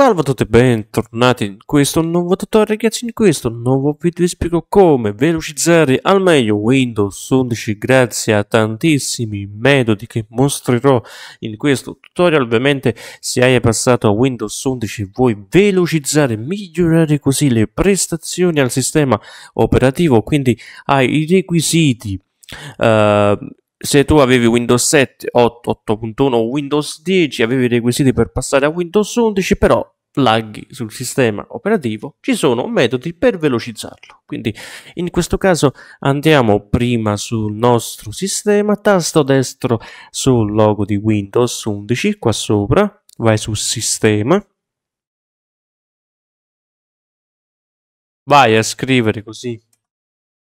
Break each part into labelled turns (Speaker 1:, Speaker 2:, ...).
Speaker 1: Salve a tutti e bentornati in questo nuovo tutorial ragazzi, in questo nuovo video vi spiego come velocizzare al meglio Windows 11 grazie a tantissimi metodi che mostrerò in questo tutorial. Ovviamente se hai passato a Windows 11 vuoi velocizzare, migliorare così le prestazioni al sistema operativo, quindi hai i requisiti Uh, se tu avevi Windows 7, 8, 8.1 o Windows 10, avevi i requisiti per passare a Windows 11, però laghi sul sistema operativo, ci sono metodi per velocizzarlo. Quindi in questo caso andiamo prima sul nostro sistema, tasto destro sul logo di Windows 11 qua sopra, vai su sistema, vai a scrivere così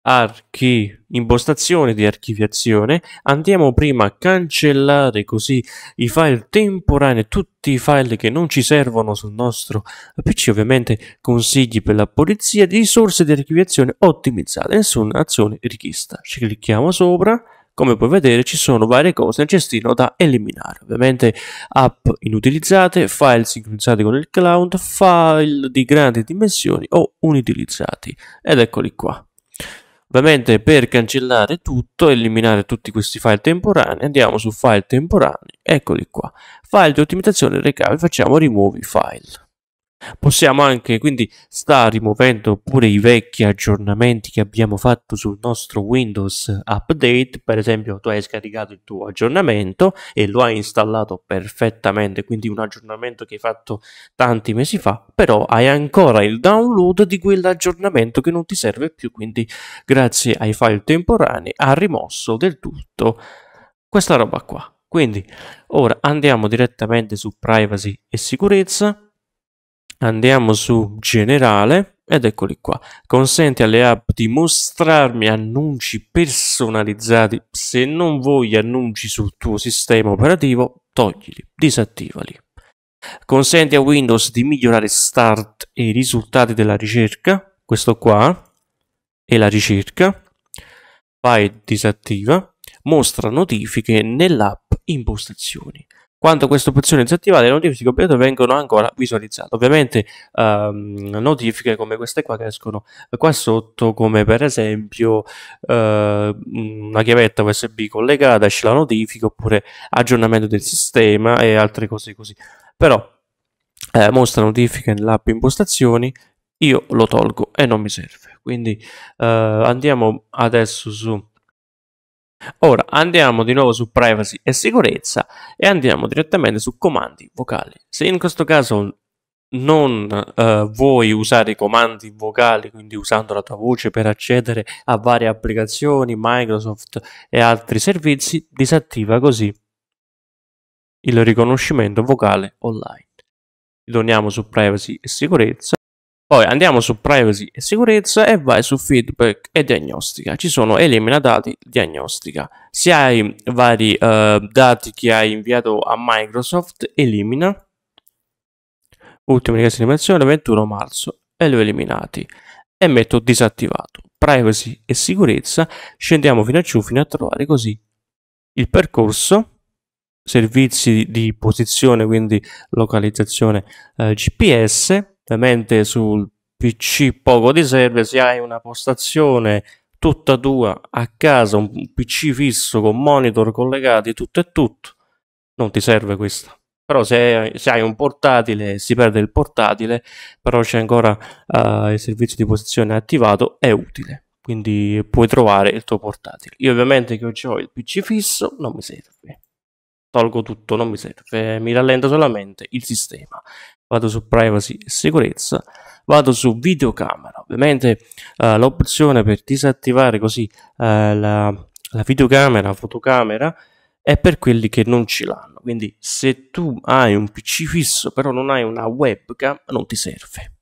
Speaker 1: archi impostazione di archiviazione andiamo prima a cancellare così i file temporanei tutti i file che non ci servono sul nostro pc ovviamente consigli per la polizia di risorse di archiviazione ottimizzate nessuna azione richiesta ci clicchiamo sopra come puoi vedere ci sono varie cose nel cestino da eliminare ovviamente app inutilizzate file sincronizzati con il cloud file di grandi dimensioni o inutilizzati ed eccoli qua Ovviamente per cancellare tutto, eliminare tutti questi file temporanei, andiamo su file temporanei, eccoli qua. File di ottimizzazione recavi, facciamo remove file. Possiamo anche quindi sta rimuovendo pure i vecchi aggiornamenti che abbiamo fatto sul nostro Windows Update, per esempio tu hai scaricato il tuo aggiornamento e lo hai installato perfettamente, quindi un aggiornamento che hai fatto tanti mesi fa, però hai ancora il download di quell'aggiornamento che non ti serve più, quindi grazie ai file temporanei ha rimosso del tutto questa roba qua. Quindi ora andiamo direttamente su privacy e sicurezza Andiamo su generale ed eccoli qua. Consente alle app di mostrarmi annunci personalizzati. Se non vuoi annunci sul tuo sistema operativo, toglili, disattivali. Consente a Windows di migliorare start e i risultati della ricerca, questo qua, e la ricerca. File disattiva, mostra notifiche nell'app impostazioni. Quando questa opzione è disattivata, le notifiche complete vengono ancora visualizzate. Ovviamente ehm, notifiche come queste qua che escono qua sotto, come per esempio eh, una chiavetta USB collegata, esce la notifica, oppure aggiornamento del sistema e altre cose così. Però eh, mostra notifiche nell'app impostazioni, io lo tolgo e non mi serve. Quindi eh, andiamo adesso su Ora andiamo di nuovo su privacy e sicurezza e andiamo direttamente su comandi vocali. Se in questo caso non eh, vuoi usare i comandi vocali, quindi usando la tua voce per accedere a varie applicazioni, Microsoft e altri servizi, disattiva così il riconoscimento vocale online. Torniamo su privacy e sicurezza. Poi andiamo su privacy e sicurezza e vai su feedback e diagnostica. Ci sono elimina dati, diagnostica. Se hai vari eh, dati che hai inviato a Microsoft, elimina. Ultima richiesta di animazione 21 marzo e li ho eliminati. E metto disattivato. Privacy e sicurezza. Scendiamo fino a giù fino a trovare così il percorso servizi di posizione, quindi localizzazione eh, GPS ovviamente sul PC poco ti serve, se hai una postazione tutta tua a casa, un PC fisso con monitor collegati, tutto e tutto, non ti serve questo. Però se, se hai un portatile, si perde il portatile, però c'è ancora uh, il servizio di posizione attivato, è utile. Quindi puoi trovare il tuo portatile. Io ovviamente che ho il PC fisso, non mi serve. Tolgo tutto, non mi serve, mi rallenta solamente il sistema vado su privacy e sicurezza, vado su videocamera, ovviamente eh, l'opzione per disattivare così eh, la, la videocamera, fotocamera, è per quelli che non ce l'hanno, quindi se tu hai un PC fisso però non hai una webcam non ti serve.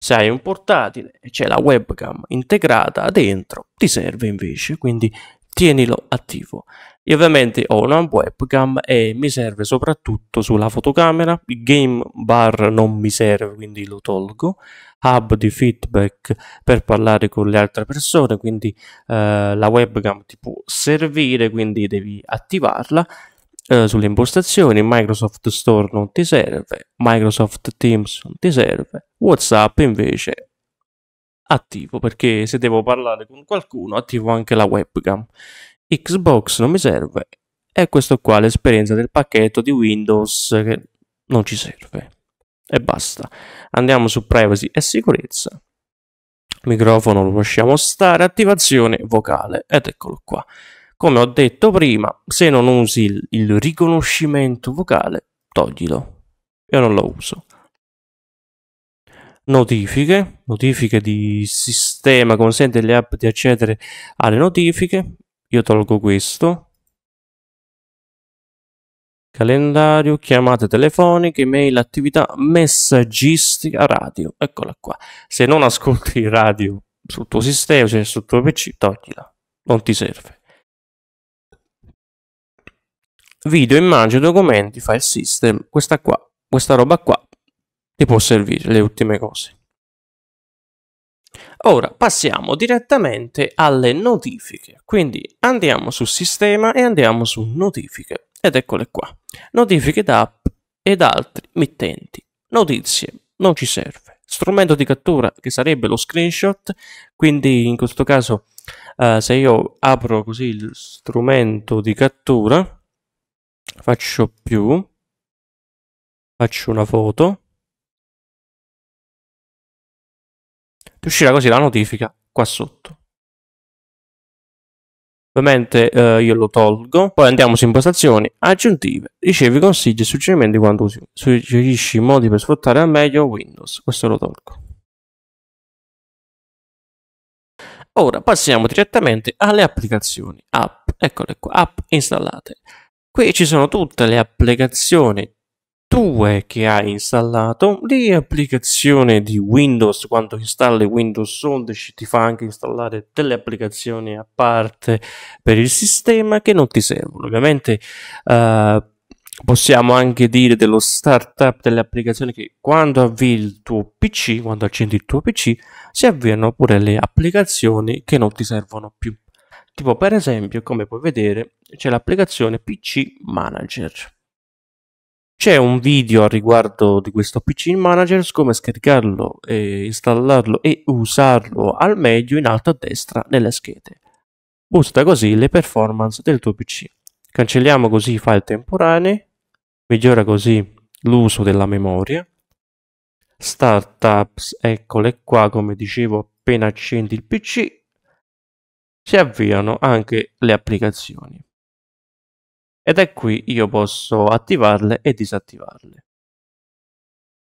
Speaker 1: Se hai un portatile e c'è la webcam integrata dentro, ti serve invece, quindi tienilo attivo. Io ovviamente ho una webcam e mi serve soprattutto sulla fotocamera, il game bar non mi serve quindi lo tolgo, hub di feedback per parlare con le altre persone, quindi eh, la webcam ti può servire, quindi devi attivarla. Eh, sulle impostazioni Microsoft Store non ti serve, Microsoft Teams non ti serve, WhatsApp invece attivo perché se devo parlare con qualcuno attivo anche la webcam Xbox non mi serve E questo qua l'esperienza del pacchetto di Windows che non ci serve e basta andiamo su privacy e sicurezza microfono lo lasciamo stare attivazione vocale ed eccolo qua come ho detto prima se non usi il, il riconoscimento vocale toglilo io non lo uso notifiche notifiche di sistema consente alle app di accedere alle notifiche io tolgo questo. Calendario, chiamate telefoniche, mail, attività messaggistica, radio. Eccola qua. Se non ascolti radio sul tuo sistema, cioè sul tuo PC, toglila. Non ti serve. Video, immagini, documenti, file system. Questa qua, questa roba qua ti può servire, le ultime cose. Ora passiamo direttamente alle notifiche, quindi andiamo su sistema e andiamo su notifiche ed eccole qua, notifiche da app ed altri mittenti, notizie non ci serve, strumento di cattura che sarebbe lo screenshot, quindi in questo caso eh, se io apro così il strumento di cattura, faccio più, faccio una foto, uscirà così la notifica qua sotto. Ovviamente eh, io lo tolgo, poi andiamo su impostazioni, aggiuntive, ricevi consigli e suggerimenti quando usi, suggerisci modi per sfruttare al meglio Windows, questo lo tolgo. Ora passiamo direttamente alle applicazioni, app, eccole qua, app installate. Qui ci sono tutte le applicazioni 2 che hai installato di applicazione di Windows quando installi Windows 11 ti fa anche installare delle applicazioni a parte per il sistema che non ti servono ovviamente eh, possiamo anche dire dello startup delle applicazioni che quando avvii il tuo PC quando accendi il tuo PC si avviano pure le applicazioni che non ti servono più tipo per esempio come puoi vedere c'è l'applicazione PC Manager c'è un video a riguardo di questo PC in Managers, come scaricarlo, e installarlo e usarlo al meglio in alto a destra nelle schede. Boosta così le performance del tuo PC. Cancelliamo così i file temporanei, migliora così l'uso della memoria. Startups, eccole qua, come dicevo appena accendi il PC, si avviano anche le applicazioni ed è qui io posso attivarle e disattivarle.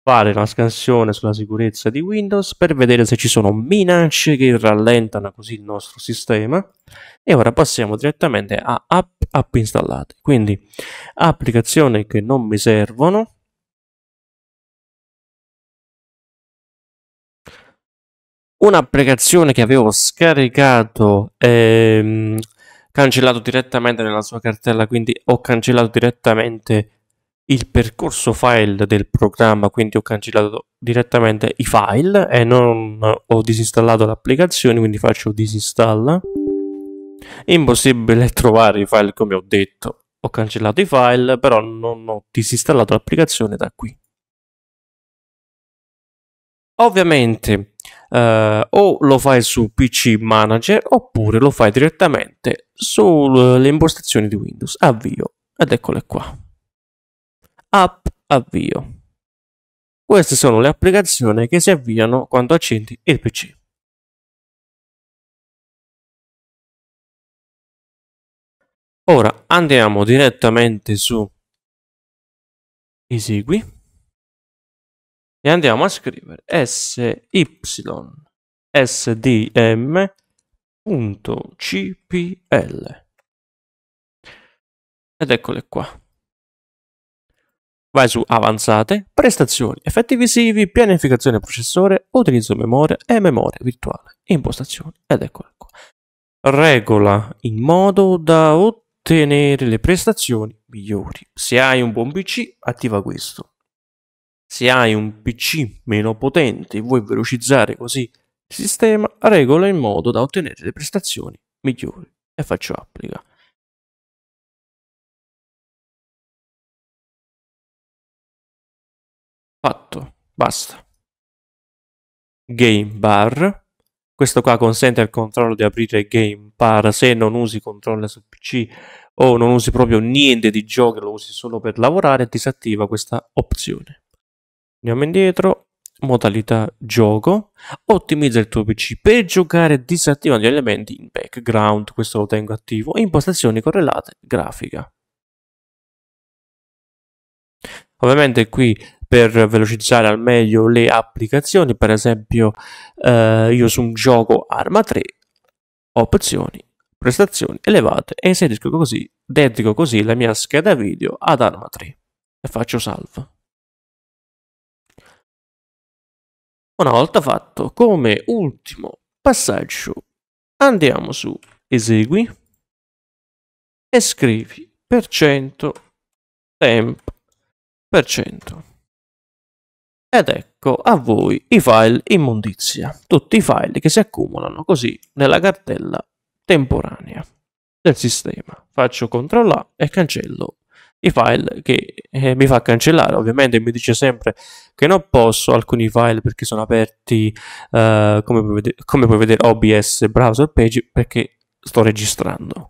Speaker 1: Fare una scansione sulla sicurezza di Windows per vedere se ci sono minacce che rallentano così il nostro sistema e ora passiamo direttamente a app, app installate, quindi applicazioni che non mi servono un'applicazione che avevo scaricato ehm, cancellato direttamente nella sua cartella, quindi ho cancellato direttamente il percorso file del programma, quindi ho cancellato direttamente i file e non ho disinstallato l'applicazione, quindi faccio disinstalla. Impossibile trovare i file come ho detto. Ho cancellato i file, però non ho disinstallato l'applicazione da qui. Ovviamente eh, o lo fai su PC Manager oppure lo fai direttamente sulle impostazioni di Windows. Avvio ed eccole qua. App avvio. Queste sono le applicazioni che si avviano quando accendi il PC. Ora andiamo direttamente su Esegui e andiamo a scrivere sysdm.cpl ed eccole qua. Vai su Avanzate, Prestazioni, Effetti visivi, Pianificazione processore, Utilizzo memoria e memoria virtuale, Impostazioni ed eccole qua. Regola in modo da ottenere le prestazioni migliori. Se hai un buon PC, attiva questo se hai un PC meno potente e vuoi velocizzare così il sistema, regola in modo da ottenere le prestazioni migliori. E faccio applica. Fatto, basta. Game bar. Questo qua consente al controllo di aprire game bar se non usi controller sul PC o non usi proprio niente di gioco, lo usi solo per lavorare, disattiva questa opzione. Andiamo indietro, modalità gioco, ottimizza il tuo PC per giocare disattivando gli elementi in background, questo lo tengo attivo, impostazioni correlate, grafica. Ovviamente qui per velocizzare al meglio le applicazioni, per esempio eh, io su un gioco Arma 3, opzioni, prestazioni elevate e inserisco così, dedico così la mia scheda video ad Arma 3 e faccio salvo. Una volta fatto, come ultimo passaggio, andiamo su esegui e scrivi per cento temp per cento ed ecco a voi i file immondizia, tutti i file che si accumulano così nella cartella temporanea del sistema. Faccio CTRL A e cancello i file che eh, mi fa cancellare. Ovviamente mi dice sempre che non posso alcuni file perché sono aperti, eh, come, puoi vedere, come puoi vedere, OBS browser page perché sto registrando.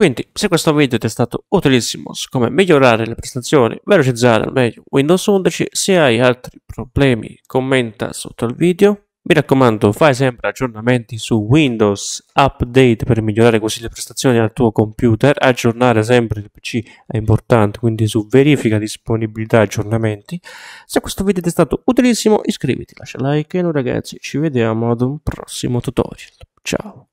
Speaker 1: Quindi, se questo video ti è stato utilissimo su come migliorare le prestazioni, velocizzare al meglio Windows 11, se hai altri problemi commenta sotto il video. Mi raccomando, fai sempre aggiornamenti su Windows Update per migliorare così le prestazioni al tuo computer. Aggiornare sempre il PC è importante, quindi su verifica disponibilità aggiornamenti. Se questo video ti è stato utilissimo, iscriviti, lascia like e noi ragazzi ci vediamo ad un prossimo tutorial. Ciao!